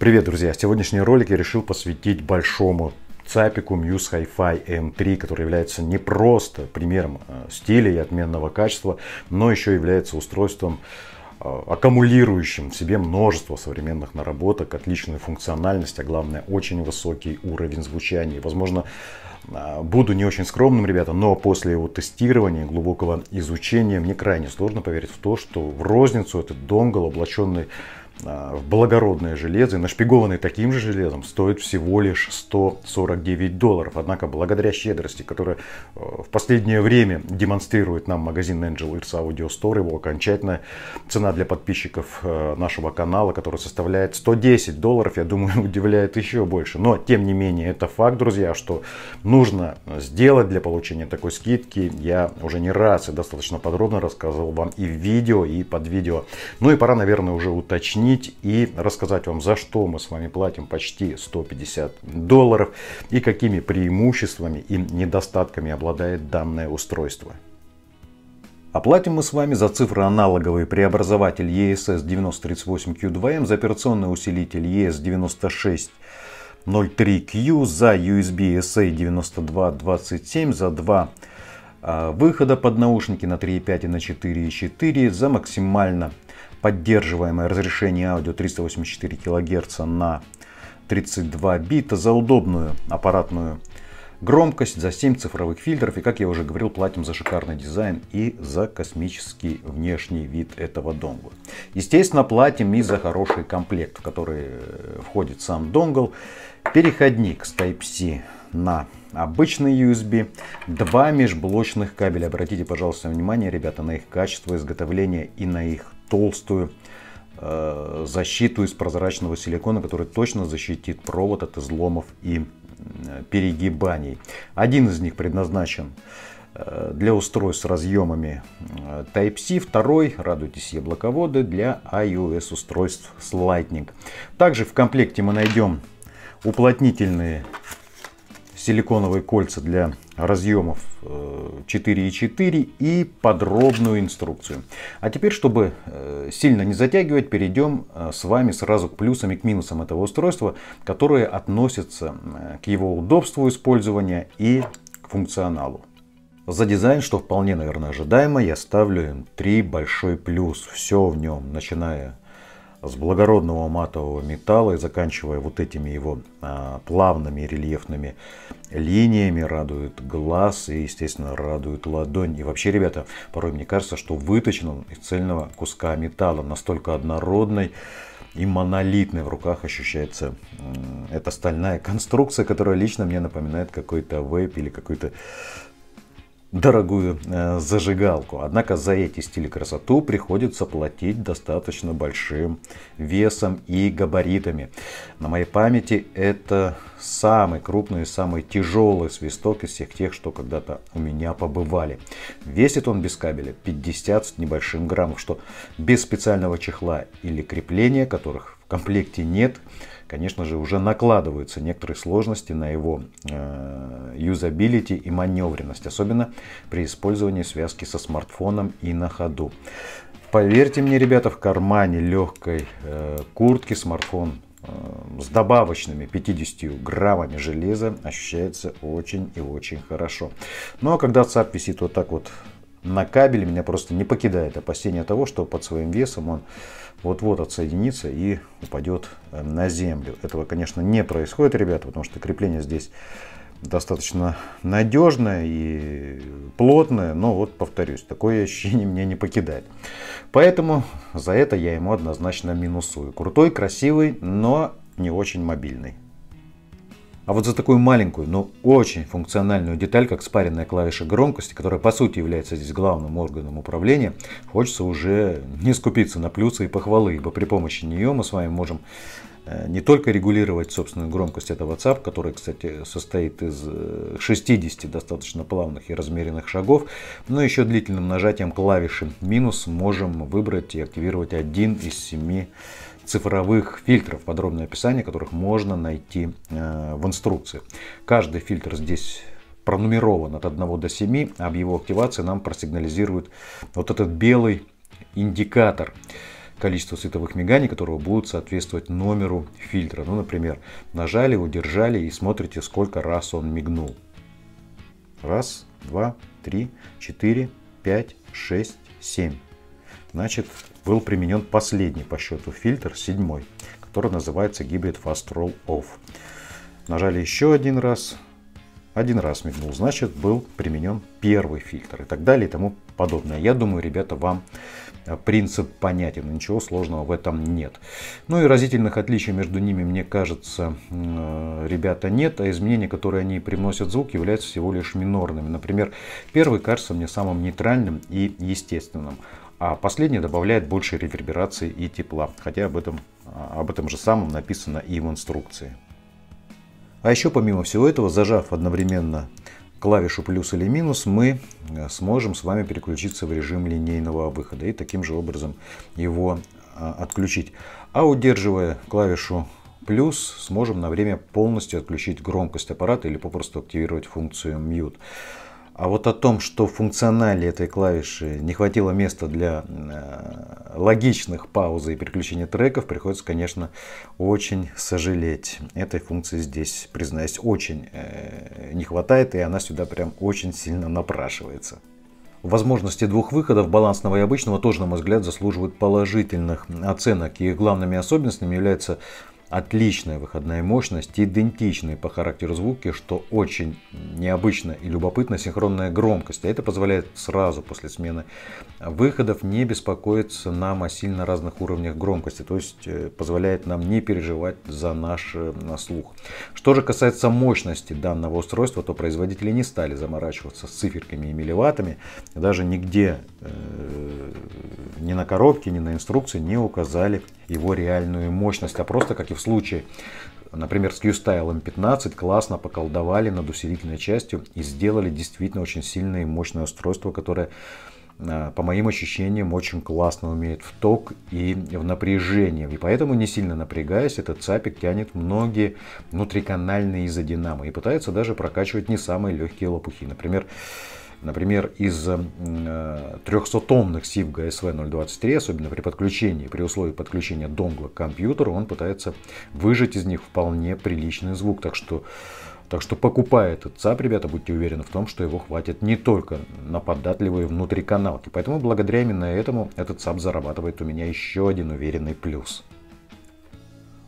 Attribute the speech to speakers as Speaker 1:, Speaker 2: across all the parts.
Speaker 1: Привет, друзья! Сегодняшний ролик я решил посвятить большому цапику Muse Hi-Fi M3, который является не просто примером а, стиля и отменного качества, но еще является устройством а, аккумулирующим в себе множество современных наработок, отличную функциональность, а главное очень высокий уровень звучания. Возможно, а, буду не очень скромным, ребята, но после его тестирования, глубокого изучения, мне крайне сложно поверить в то, что в розницу этот донгл, облаченный а, в благородное железо, нашпигованный таким же железом, стоит всего лишь 149 долларов. Однако, благодаря щедрости, которая э, в последнее время демонстрирует нам магазин Angel Ears Audio Store, его окончательная цена для подписчиков э, нашего канала, которая составляет 110 долларов, я думаю, удивляет еще больше. Но, тем не менее, это факт, друзья, что нужно сделать для получения такой скидки. Я уже не раз и достаточно подробно рассказывал вам и в видео, и под видео. Ну и пора, наверное, уже уточнить, объяснить и рассказать вам, за что мы с вами платим почти 150 долларов и какими преимуществами и недостатками обладает данное устройство. Оплатим мы с вами за цифроаналоговый преобразователь ESS 9038Q2M, за операционный усилитель ES96 03Q, за USB SA 9227, за два а, выхода под наушники на 3.5 и на 4.4, за максимально поддерживаемое разрешение аудио 384 кГц на 32 бита за удобную аппаратную громкость, за 7 цифровых фильтров. И, как я уже говорил, платим за шикарный дизайн и за космический внешний вид этого донгла. Естественно, платим и за хороший комплект, в который э, входит сам донгл. Переходник с Type-C на обычный USB, два межблочных кабеля. Обратите, пожалуйста, внимание, ребята, на их качество изготовления и на их толстую э, защиту из прозрачного силикона, которая точно защитит провод от изломов и э, перегибаний. Один из них предназначен э, для устройств с разъемами э, Type-C, второй, радуйтесь яблоководы, для iOS устройств с Lightning. Также в комплекте мы найдем уплотнительные силиконовые кольца для разъемов 4.4 э, и подробную инструкцию. А теперь, чтобы э, сильно не затягивать, перейдем э, с вами сразу к плюсам и к минусам этого устройства, которые относятся к его удобству использования и к функционалу. За дизайн, что вполне, наверное, ожидаемо, я ставлю им 3 большой плюс. Все в нем, начиная с благородного матового металла и заканчивая вот этими его а, плавными рельефными линиями, радует глаз и, естественно, радует ладонь. И вообще, ребята, порой мне кажется, что выточен из цельного куска металла, настолько однородной и монолитной в руках ощущается эта стальная конструкция, которая лично мне напоминает какой-то вейп или какой-то дорогую э, зажигалку. Однако за эти стили красоту приходится платить достаточно большим весом и габаритами. На моей памяти это самый крупный, и самый тяжелый свисток из всех тех, что когда-то у меня побывали. Весит он без кабеля 50 с небольшим граммов, что без специального чехла или крепления, которых в комплекте нет, конечно же, уже накладываются некоторые сложности на его э, юзабилити и маневренность, особенно при использовании связки со смартфоном и на ходу. Поверьте мне, ребята, в кармане легкой э, куртки смартфон э, с добавочными 50 граммами железа ощущается очень и очень хорошо. Но ну, а когда ЦАП висит вот так вот на кабеле, меня просто не покидает опасение того, что под своим весом он вот-вот отсоединится и упадет э, на землю. Этого, конечно, не происходит, ребята, потому что крепление здесь достаточно надежное и плотное, но вот повторюсь, такое ощущение меня не покидает. Поэтому за это я ему однозначно минусую. Крутой, красивый, но не очень мобильный. А вот за такую маленькую, но очень функциональную деталь, как спаренная клавиша громкости, которая по сути является здесь главным органом управления, хочется уже не скупиться на плюсы и похвалы, ибо при помощи нее мы с вами можем э, не только регулировать собственную громкость этого WhatsApp, который, кстати, состоит из 60 э, достаточно плавных и размеренных шагов, но еще длительным нажатием клавиши минус можем выбрать и активировать один из семи цифровых фильтров, подробное описание которых можно найти э, в инструкции. Каждый фильтр здесь пронумерован от 1 до 7, об его активации нам просигнализирует вот этот белый индикатор количество световых миганий, которого будут соответствовать номеру фильтра. Ну, например, нажали, удержали и смотрите, сколько раз он мигнул. Раз, два, три, четыре, пять, шесть, семь. Значит, был применен последний по счету фильтр, седьмой, который называется Hybrid Fast Roll Off. Нажали еще один раз, один раз мигнул, значит был применен первый фильтр и так далее и тому подобное. Я думаю, ребята, вам э, принцип понятен, ничего сложного в этом нет. Ну и разительных отличий между ними, мне кажется, э, ребята, нет, а изменения, которые они привносят звук, являются всего лишь минорными. Например, первый кажется мне самым нейтральным и естественным, а последний добавляет больше реверберации и тепла, хотя об этом, об этом же самом написано и в инструкции. А еще помимо всего этого, зажав одновременно клавишу плюс или минус, мы э, сможем с вами переключиться в режим линейного выхода и таким же образом его а, отключить. А удерживая клавишу плюс, сможем на время полностью отключить громкость аппарата или попросту активировать функцию mute. А вот о том, что в функционале этой клавиши не хватило места для э, логичных пауз и переключения треков, приходится, конечно, очень сожалеть. Этой функции здесь, признаюсь, очень э, не хватает, и она сюда прям очень сильно напрашивается. Возможности двух выходов, балансного и обычного, тоже, на мой взгляд, заслуживают положительных оценок. И их главными особенностями является отличная выходная мощность, идентичные по характеру звуки, что очень необычно и любопытно, синхронная громкость. А это позволяет сразу после смены выходов не беспокоиться нам о сильно разных уровнях громкости, то есть э, позволяет нам не переживать за наш э, слух. Что же касается мощности данного устройства, то производители не стали заморачиваться с циферками и милливаттами, даже нигде э, ни на коробке, ни на инструкции не указали его реальную мощность, а просто, как и в случае, например, с Q-Style M15 классно поколдовали над усилительной частью и сделали действительно очень сильное и мощное устройство, которое э, по моим ощущениям, очень классно умеет в ток и в напряжении. И поэтому, не сильно напрягаясь, этот цапик тянет многие внутриканальные изодинамы и пытается даже прокачивать не самые легкие лопухи. Например, Например, из 300-томных SIP GSV-023, особенно при подключении, при условии подключения донгла к компьютеру, он пытается выжать из них вполне приличный звук. Так что так что покупая этот ЦАП, ребята, будьте уверены в том, что его хватит не только на податливые внутриканалки. Поэтому благодаря именно этому этот ЦАП зарабатывает у меня еще один уверенный плюс.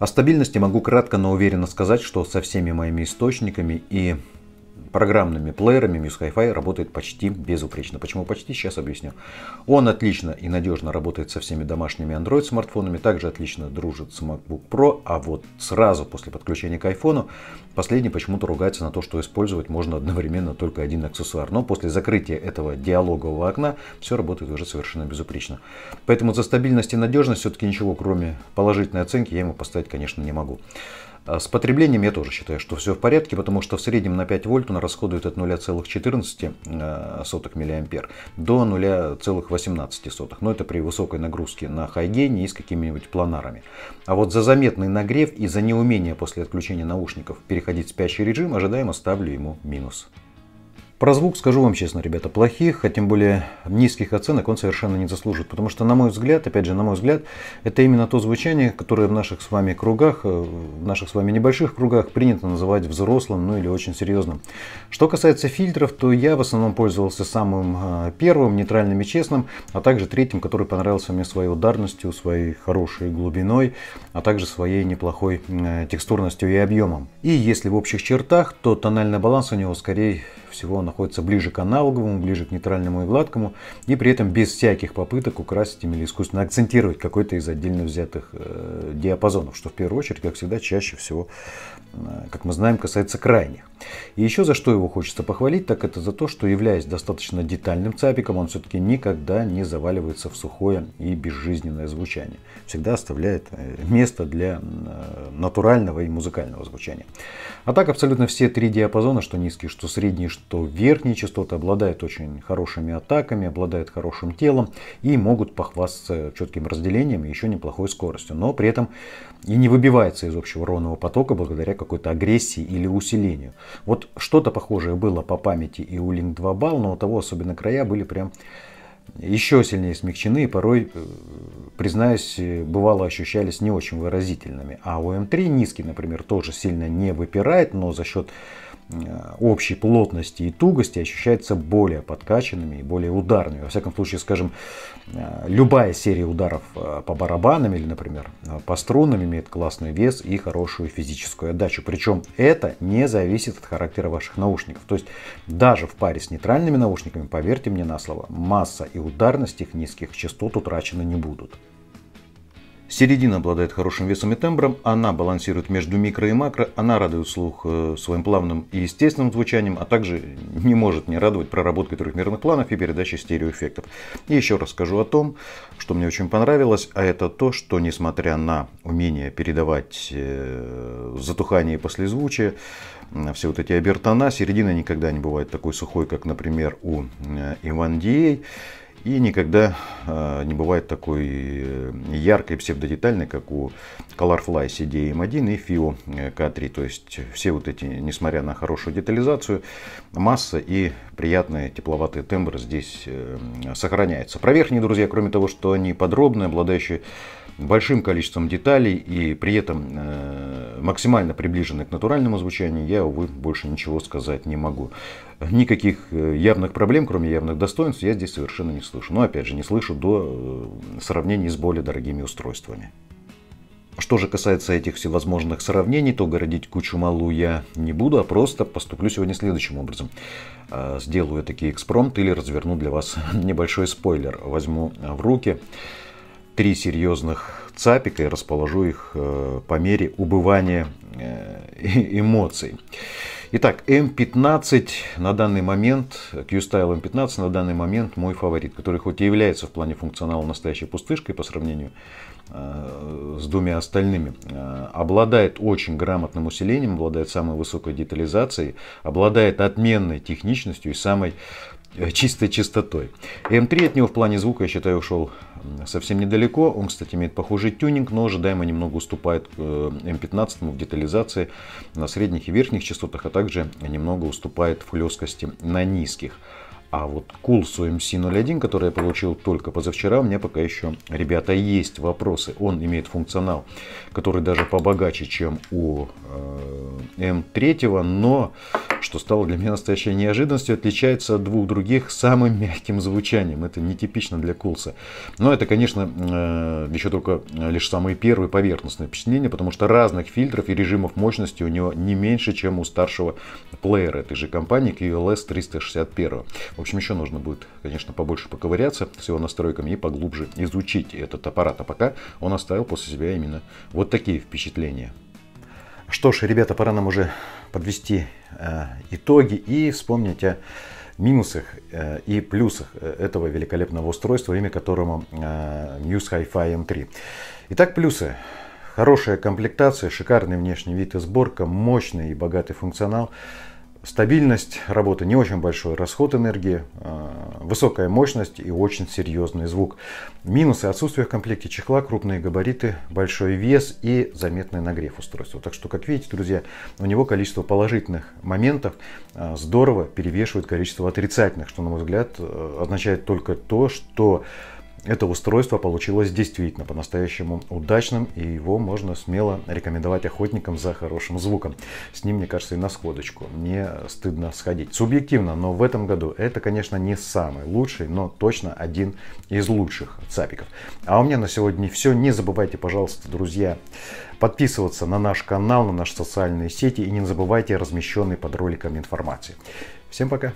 Speaker 1: О стабильности могу кратко, но уверенно сказать, что со всеми моими источниками и программными плеерами Muse Hi-Fi работает почти безупречно. Почему почти? Сейчас объясню. Он отлично и надежно работает со всеми домашними Android смартфонами, также отлично дружит с MacBook Pro, а вот сразу после подключения к iPhone последний почему-то ругается на то, что использовать можно одновременно только один аксессуар. Но после закрытия этого диалогового окна все работает уже совершенно безупречно. Поэтому за стабильность и надежность все-таки ничего, кроме положительной оценки, я ему поставить, конечно, не могу. А с потреблением я тоже считаю, что все в порядке, потому что в среднем на 5 вольт он расходует от 0,14 э, мА до 0,18. Но это при высокой нагрузке на хайгене и с какими-нибудь планарами. А вот за заметный нагрев и за неумение после отключения наушников переходить в спящий режим ожидаемо ставлю ему минус. Про звук скажу вам честно, ребята, плохих, а тем более низких оценок он совершенно не заслужит. Потому что, на мой взгляд, опять же, на мой взгляд, это именно то звучание, которое в наших с вами кругах, э, в наших с вами небольших кругах принято называть взрослым, ну или очень серьезным. Что касается фильтров, то я в основном пользовался самым э, первым, нейтральным и честным, а также третьим, который понравился мне своей ударностью, своей хорошей глубиной, а также своей неплохой э, текстурностью и объемом. И если в общих чертах, то тональный баланс у него скорее всего он находится ближе к аналоговому, ближе к нейтральному и гладкому, и при этом без всяких попыток украсить им или искусственно акцентировать какой-то из отдельно взятых э, диапазонов, что в первую очередь, как всегда, чаще всего Э, как мы знаем, касается крайних. И еще за что его хочется похвалить, так это за то, что являясь достаточно детальным цапиком, он все-таки никогда не заваливается в сухое и безжизненное звучание. Всегда оставляет э, место для э, натурального и музыкального звучания. А так абсолютно все три диапазона, что низкие, что средние, что верхние частоты, обладают очень хорошими атаками, обладают хорошим телом и могут похвастаться четким разделением и еще неплохой скоростью. Но при этом и не выбивается из общего ровного потока, благодаря какой-то агрессии или усилению. Вот что-то похожее было по памяти и у Link 2 балл, но у того особенно края были прям еще сильнее смягчены и порой, э, признаюсь, э, бывало ощущались не очень выразительными. А у М3 низкий, например, тоже сильно не выпирает, но за счет Э, общей плотности и тугости ощущается более подкачанными и более ударными. Во всяком случае, скажем, э, любая серия ударов э, по барабанам или, например, по струнам имеет классный вес и хорошую физическую отдачу. Причем это не зависит от характера ваших наушников. То есть даже в паре с нейтральными наушниками, поверьте мне на слово, масса и ударность их низких частот утрачены не будут. Середина обладает хорошим весом и тембром, она балансирует между микро и макро, она радует слух э, своим плавным и естественным звучанием, а также не может не радовать проработкой трехмерных планов и передачей стереоэффектов. И еще расскажу о том, что мне очень понравилось, а это то, что несмотря на умение передавать э, затухание и послезвучие, все вот эти обертона, середина никогда не бывает такой сухой, как, например, у э, Иван Дией. И никогда а, не бывает такой э, яркой псевдодетальной, как у Colorfly CDM1 и FIO K3. Э, То есть все вот эти, несмотря на хорошую детализацию, масса и приятные тепловатые тембры здесь э, сохраняется. Про верхние, друзья, кроме того, что они подробные, обладающие большим количеством деталей и при этом э, максимально приближены к натуральному звучанию, я, увы, больше ничего сказать не могу. Никаких э, явных проблем, кроме явных достоинств, я здесь совершенно не слышу. Но, опять же, не слышу до э, сравнений с более дорогими устройствами. Что же касается этих всевозможных сравнений, то городить кучу малу я не буду, а просто поступлю сегодня следующим образом. Э, сделаю такие экспромт или разверну для вас небольшой спойлер. Возьму в руки три серьезных цапика и расположу их э, по мере убывания э, эмоций. Итак, М15 на данный момент, Q-Style M15 на данный момент мой фаворит, который хоть и является в плане функционала настоящей пустышкой по сравнению э, с двумя остальными, обладает очень грамотным усилением, обладает самой высокой детализацией, обладает отменной техничностью и самой Э, чистой чистотой. М3 от него в плане звука, я считаю, ушел совсем недалеко. Он, кстати, имеет похожий тюнинг, но ожидаемо немного уступает э, М15 в детализации на средних и верхних частотах, а также немного уступает в плескости на низких. А вот Кулсу MC01, эм который я получил только позавчера, у меня пока еще, ребята, есть вопросы. Он имеет функционал, который даже побогаче, чем у э, М3, эм но, что стало для меня настоящей неожиданностью, отличается от двух других самым мягким звучанием. Это нетипично для Кулса. Но это, конечно, э, еще только лишь самые первые поверхностные впечатления, потому что разных фильтров и режимов мощности у него не меньше, чем у старшего плеера этой же компании QLS 361. В общем, еще нужно будет, конечно, побольше поковыряться с его настройками и поглубже изучить этот аппарат. А пока он оставил после себя именно вот такие впечатления. Что ж, ребята, пора нам уже подвести э, итоги и вспомнить о минусах э, и плюсах э, этого великолепного устройства, имя которому э, Muse Hi-Fi M3. Итак, плюсы. Хорошая комплектация, шикарный внешний вид и сборка, мощный и богатый функционал стабильность работы, не очень большой расход энергии, а, высокая мощность и очень серьезный звук. Минусы – отсутствия в комплекте чехла, крупные габариты, большой вес и заметный нагрев устройства. Так что, как видите, друзья, у него количество положительных моментов а, здорово перевешивает количество отрицательных, что, на мой взгляд, э, означает только то, что это устройство получилось действительно по-настоящему удачным, и его можно смело рекомендовать охотникам за хорошим звуком. С ним, мне кажется, и на сходочку. Не стыдно сходить. Субъективно, но в этом году это, конечно, не самый лучший, но точно один из лучших цапиков. А у меня на сегодня все. Не забывайте, пожалуйста, друзья, подписываться на наш канал, на наши социальные сети и не забывайте размещенной под роликом информации. Всем пока!